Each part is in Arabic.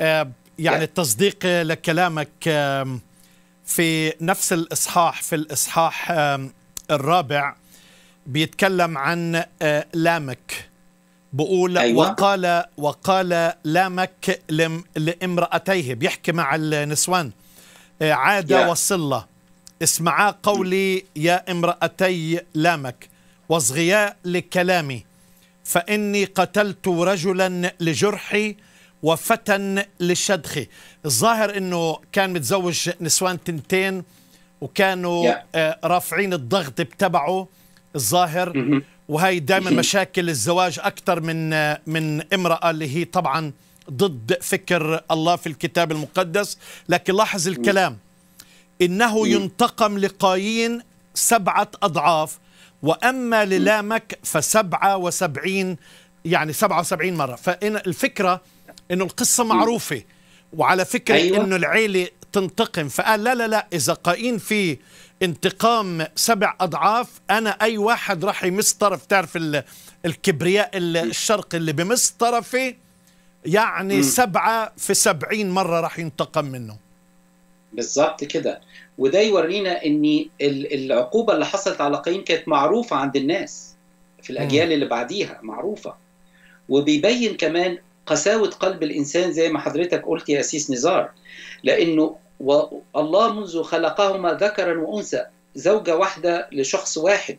آه، يعني التصديق لكلامك في نفس الإصحاح في الإصحاح الرابع بيتكلم عن آه، لامك بقول أيوة. وقال وقال لامك لامرأتيه بيحكي مع النسوان آه، عادة yeah. وصلة اسمعا قولي يا امرأتي لامك واصغيا لكلامي فإني قتلت رجلا لجرحي وفتى للشدخة الظاهر أنه كان متزوج نسوان تنتين وكانوا yeah. آه، رافعين الضغط بتبعه الظاهر mm -hmm. وهي دائما مشاكل الزواج أكثر من آه، من امرأة اللي هي طبعا ضد فكر الله في الكتاب المقدس لكن لاحظ الكلام إنه ينتقم لقايين سبعة أضعاف وأما للامك فسبعة وسبعين يعني سبعة وسبعين مرة الفكرة انه القصه معروفه وعلى فكره أيوة. انه العيله تنتقم فقال لا لا لا اذا قايين في انتقام سبع اضعاف انا اي واحد راح يمس طرف تعرف الكبرياء الشرقي اللي بمس طرفي يعني م. سبعة في سبعين مرة راح ينتقم منه بالظبط كده وده يورينا ان العقوبة اللي حصلت على قايين كانت معروفة عند الناس في الأجيال م. اللي بعديها معروفة وبيبين كمان قساوة قلب الإنسان زي ما حضرتك قلت يا أسيس نزار لأنه الله منذ خلقهما ذكرا وأنثى زوجة واحدة لشخص واحد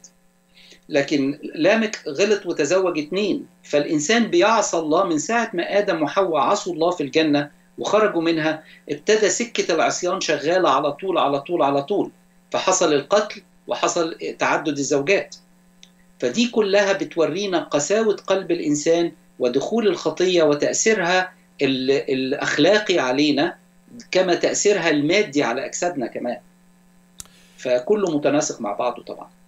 لكن لامك غلط وتزوج اتنين فالإنسان بيعصى الله من ساعة ما آدم وحواء عصوا الله في الجنة وخرجوا منها ابتدى سكة العصيان شغالة على طول على طول على طول فحصل القتل وحصل تعدد الزوجات فدي كلها بتورينا قساوة قلب الإنسان ودخول الخطيه وتاثيرها الاخلاقي علينا كما تاثيرها المادي على اجسادنا كمان فكله متناسق مع بعضه طبعا